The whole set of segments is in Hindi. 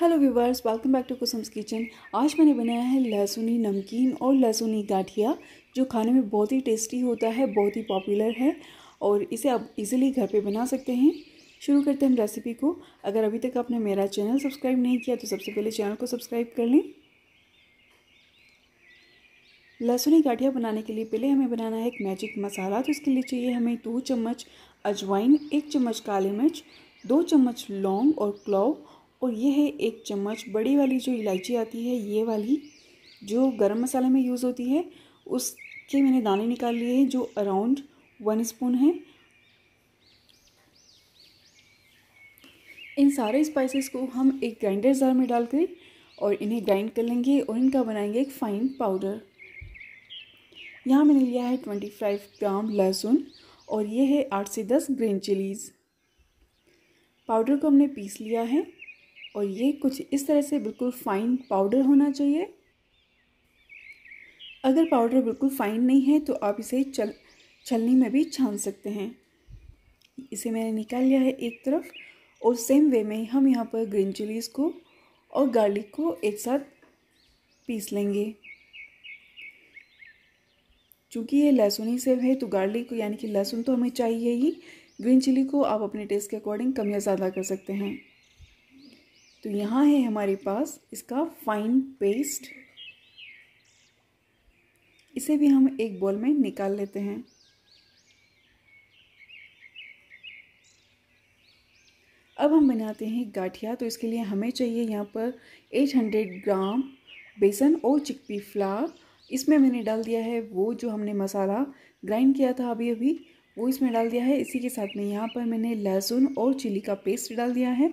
hello viewers welcome back to Kusum's kitchen आज मैंने बनाया है लहसुनी नमकीन और लहसुनी गाठिया जो खाने में बहुत ही टेस्टी होता है बहुत ही पॉपुलर है और इसे आप इजीली घर पे बना सकते हैं शुरू करते हैं हम रेसिपी को अगर अभी तक आपने मेरा चैनल सब्सक्राइब नहीं किया तो सबसे पहले चैनल को सब्सक्राइब कर लें लहसुनी गाठिया बनाने के लिए पहले हमें बनाना है एक मैजिक मसाला तो इसके लिए चाहिए हमें दो चम्मच अजवाइन एक चम्मच काली मिर्च दो चम्मच लौंग और क्लॉव और ये है एक चम्मच बड़ी वाली जो इलायची आती है ये वाली जो गरम मसाले में यूज़ होती है उसके मैंने दाने निकाल लिए हैं जो अराउंड वन स्पून है इन सारे स्पाइसेस को हम एक ग्राइंडर जार में डाल कर और इन्हें ग्राइंड कर लेंगे और इनका बनाएंगे एक फ़ाइन पाउडर यहाँ मैंने लिया है ट्वेंटी फाइव ग्राम लहसुन और ये है आठ से दस ग्रीन चिलीज़ पाउडर को हमने पीस लिया है और ये कुछ इस तरह से बिल्कुल फ़ाइन पाउडर होना चाहिए अगर पाउडर बिल्कुल फ़ाइन नहीं है तो आप इसे चल छलनी में भी छान सकते हैं इसे मैंने निकाल लिया है एक तरफ और सेम वे में हम यहाँ पर ग्रीन चिलीज़ को और गार्लिक को एक साथ पीस लेंगे चूँकि ये लहसुन ही सेव है तो गार्लिक यानी कि लहसुन तो हमें चाहिए ही ग्रीन चिली को आप अपने टेस्ट के अकॉर्डिंग कम या ज़्यादा कर सकते हैं तो यहाँ है हमारे पास इसका फाइन पेस्ट इसे भी हम एक बॉल में निकाल लेते हैं अब हम बनाते हैं गाठिया तो इसके लिए हमें चाहिए यहाँ पर 800 ग्राम बेसन और चिकपी फ्लावर इसमें मैंने डाल दिया है वो जो हमने मसाला ग्राइंड किया था अभी अभी वो इसमें डाल दिया है इसी के साथ में यहाँ पर मैंने लहसुन और चिली का पेस्ट डाल दिया है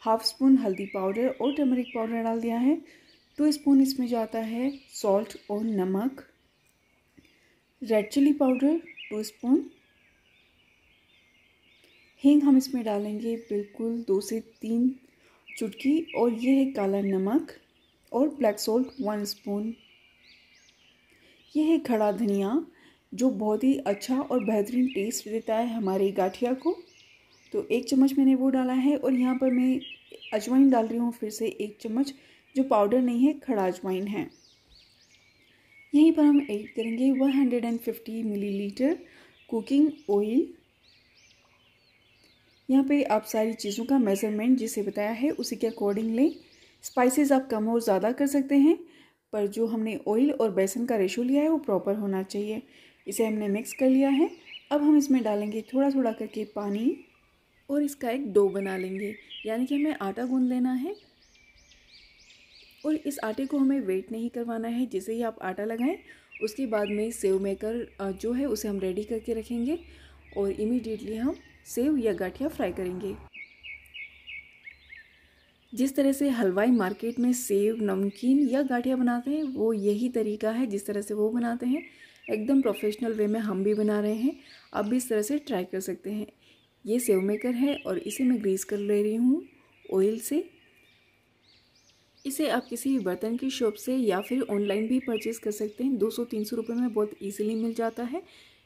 हाफ स्पून हल्दी पाउडर और टर्मरिक पाउडर डाल दिया है टू स्पून इसमें जाता है सॉल्ट और नमक red chilli powder two spoon हींग हम इसमें डालेंगे बिल्कुल दो से तीन चुटकी और ये है काला नमक और ब्लैक सॉल्ट वन स्पून ये है खड़ा धनिया जो बहुत ही अच्छा और बेहतरीन टेस्ट देता है हमारे गाठिया को तो एक चम्मच मैंने वो डाला है और यहाँ पर मैं अजवाइन डाल रही हूँ फिर से एक चम्मच जो पाउडर नहीं है खड़ा अजवाइन है यहीं पर हम ऐड करेंगे 150 मिलीलीटर कुकिंग ऑयल यहाँ पे आप सारी चीज़ों का मेज़रमेंट जिसे बताया है उसी के अकॉर्डिंग लें स्पाइसेस आप कम और ज़्यादा कर सकते हैं पर जो हमने ऑयल और बेसन का रेशो लिया है वो प्रॉपर होना चाहिए इसे हमने मिक्स कर लिया है अब हम इसमें डालेंगे थोड़ा थोड़ा करके पानी और इसका एक डो बना लेंगे यानी कि हमें आटा गूंद लेना है और इस आटे को हमें वेट नहीं करवाना है जैसे ही आप आटा लगाएं उसके बाद में सेव मेकर जो है उसे हम रेडी करके रखेंगे और इमीडिएटली हम सेव या गाठिया फ्राई करेंगे जिस तरह से हलवाई मार्केट में सेव नमकीन या गाठिया बनाते हैं वो यही तरीका है जिस तरह से वो बनाते हैं एकदम प्रोफेशनल वे में हम भी बना रहे हैं आप भी इस तरह से ट्राई कर सकते हैं ये सेव मेकर है और इसे मैं ग्रीस कर ले रही हूँ ऑयल से इसे आप किसी भी बर्तन की शॉप से या फिर ऑनलाइन भी परचेज़ कर सकते हैं 200-300 रुपए में बहुत इजीली मिल जाता है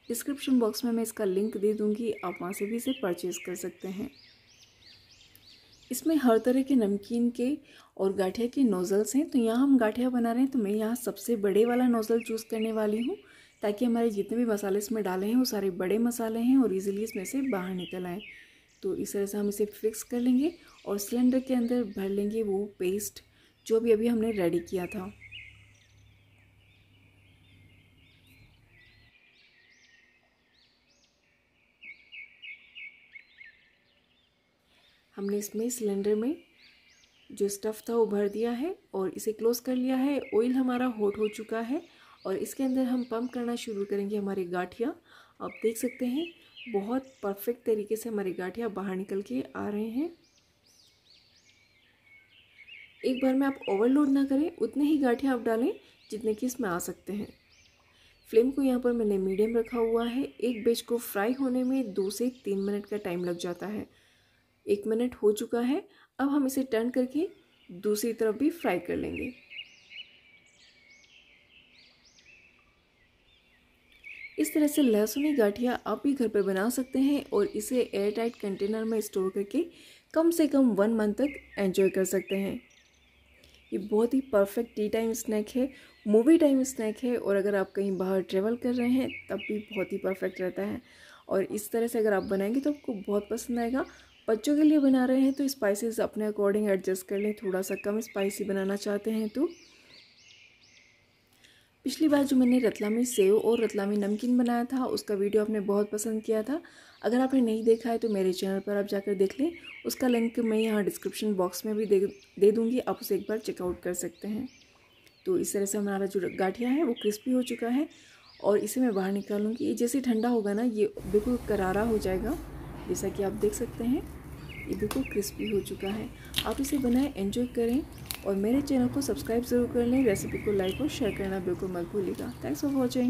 डिस्क्रिप्शन बॉक्स में मैं इसका लिंक दे दूँगी आप वहाँ से भी इसे परचेज़ कर सकते हैं इसमें हर तरह के नमकीन के और गाठिया के नोज़ल्स हैं तो यहाँ हम गाठिया बना रहे हैं तो मैं यहाँ सबसे बड़े वाला नोज़ल चूज़ करने वाली हूँ ताकि हमारे जितने भी मसाले इसमें डाले हैं वो सारे बड़े मसाले हैं और इजीली इसमें से बाहर निकल आए तो इस तरह से हम इसे फिक्स कर लेंगे और सिलेंडर के अंदर भर लेंगे वो पेस्ट जो भी अभी हमने रेडी किया था हमने इसमें सिलेंडर में जो स्टफ़ था वो भर दिया है और इसे क्लोज़ कर लिया है ऑयल हमारा हॉट हो चुका है और इसके अंदर हम पम्प करना शुरू करेंगे हमारी गाठियाँ आप देख सकते हैं बहुत परफेक्ट तरीके से हमारी गाठियाँ बाहर निकल के आ रहे हैं एक बार में आप ओवरलोड ना करें उतने ही गाठियाँ आप डालें जितने की इसमें आ सकते हैं फ्लेम को यहाँ पर मैंने मीडियम रखा हुआ है एक बेच को फ्राई होने में दो से तीन मिनट का टाइम लग जाता है एक मिनट हो चुका है अब हम इसे टर्न करके दूसरी तरफ भी फ्राई कर लेंगे इस तरह से लहसुनी गाठिया आप भी घर पर बना सकते हैं और इसे एयर टाइट कंटेनर में स्टोर करके कम से कम वन मंथ तक एंजॉय कर सकते हैं ये बहुत ही परफेक्ट टी टाइम स्नैक है मूवी टाइम स्नैक है और अगर आप कहीं बाहर ट्रेवल कर रहे हैं तब भी बहुत ही परफेक्ट रहता है और इस तरह से अगर आप बनाएंगे तो आपको बहुत पसंद आएगा बच्चों के लिए बना रहे हैं तो स्पाइसेस अपने अकॉर्डिंग एडजस्ट कर लें थोड़ा सा कम स्पाइसी बनाना चाहते हैं तो पिछली बार जो मैंने रतलामी सेव और रतलामी नमकीन बनाया था उसका वीडियो आपने बहुत पसंद किया था अगर आपने नहीं देखा है तो मेरे चैनल पर आप जाकर देख लें उसका लिंक मैं यहाँ डिस्क्रिप्शन बॉक्स में भी दे दे दूँगी आप उसे एक बार चेकआउट कर सकते हैं तो इस तरह से हमारा जो गाठिया है वो क्रिस्पी हो चुका है और इसे मैं बाहर निकालूँगी जैसे ठंडा होगा ना ये बिल्कुल करारा हो जाएगा जैसा कि आप देख सकते हैं ये बिल्कुल क्रिस्पी हो चुका है आप इसे बनाएं एंजॉय करें और मेरे चैनल को सब्सक्राइब ज़रूर कर लें रेसिपी को लाइक और शेयर करना बिल्कुल मत भूलिएगा थैंक्स फॉर वॉचिंग